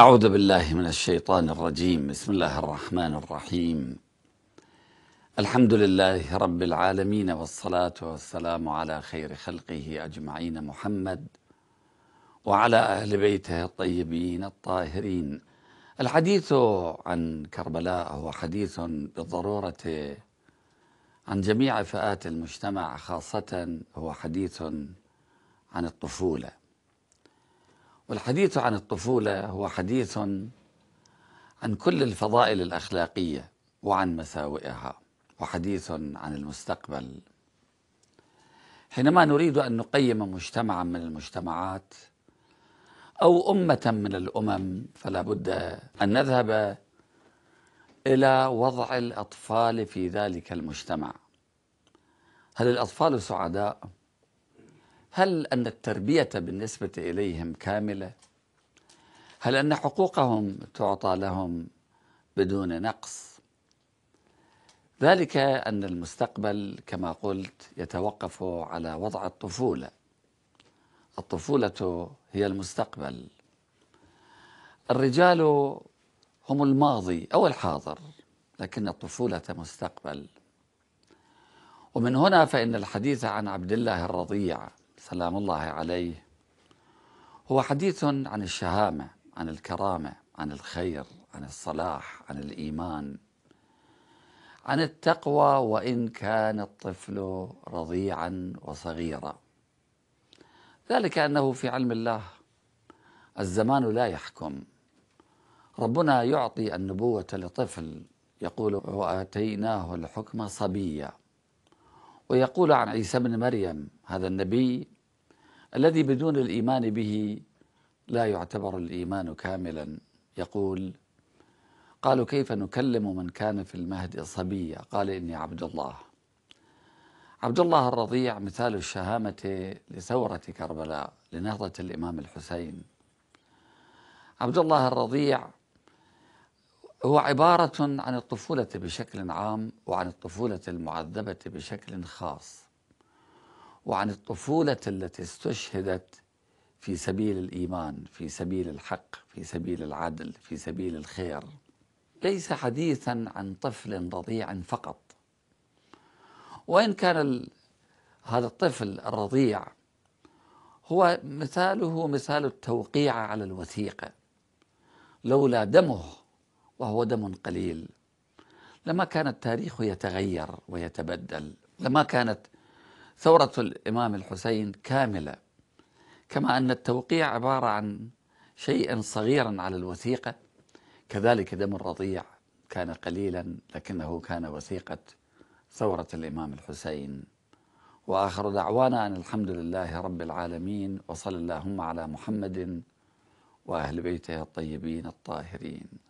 أعوذ بالله من الشيطان الرجيم بسم الله الرحمن الرحيم الحمد لله رب العالمين والصلاة والسلام على خير خلقه أجمعين محمد وعلى أهل بيته الطيبين الطاهرين الحديث عن كربلاء هو حديث بالضرورة عن جميع فئات المجتمع خاصة هو حديث عن الطفولة والحديث عن الطفولة هو حديث عن كل الفضائل الأخلاقية وعن مساوئها وحديث عن المستقبل حينما نريد أن نقيم مجتمعا من المجتمعات أو أمة من الأمم فلا بد أن نذهب إلى وضع الأطفال في ذلك المجتمع هل الأطفال سعداء؟ هل أن التربية بالنسبة إليهم كاملة؟ هل أن حقوقهم تعطى لهم بدون نقص؟ ذلك أن المستقبل كما قلت يتوقف على وضع الطفولة الطفولة هي المستقبل الرجال هم الماضي أو الحاضر لكن الطفولة مستقبل ومن هنا فإن الحديث عن عبد الله الرضيع سلام الله عليه هو حديث عن الشهامة عن الكرامة عن الخير عن الصلاح عن الإيمان عن التقوى وإن كان الطفل رضيعا وصغيرا ذلك أنه في علم الله الزمان لا يحكم ربنا يعطي النبوة لطفل يقول وآتيناه الحكم صبيا ويقول عن عيسى بن مريم هذا النبي الذي بدون الإيمان به لا يعتبر الإيمان كاملا يقول قالوا كيف نكلم من كان في المهد صبيا قال إني عبد الله عبد الله الرضيع مثال الشهامة لثورة كربلاء لنهضة الإمام الحسين عبد الله الرضيع هو عبارة عن الطفولة بشكل عام وعن الطفولة المعذبة بشكل خاص وعن الطفولة التي استشهدت في سبيل الإيمان في سبيل الحق في سبيل العدل في سبيل الخير ليس حديثا عن طفل رضيع فقط وإن كان هذا الطفل الرضيع هو مثاله مثال التوقيع على الوثيقة لولا دمه وهو دم قليل لما كان التاريخ يتغير ويتبدل لما كانت ثورة الإمام الحسين كاملة كما أن التوقيع عبارة عن شيء صغيرا على الوثيقة كذلك دم الرضيع كان قليلا لكنه كان وثيقة ثورة الإمام الحسين وآخر دعوانا أن الحمد لله رب العالمين وصلى اللهم على محمد وأهل بيته الطيبين الطاهرين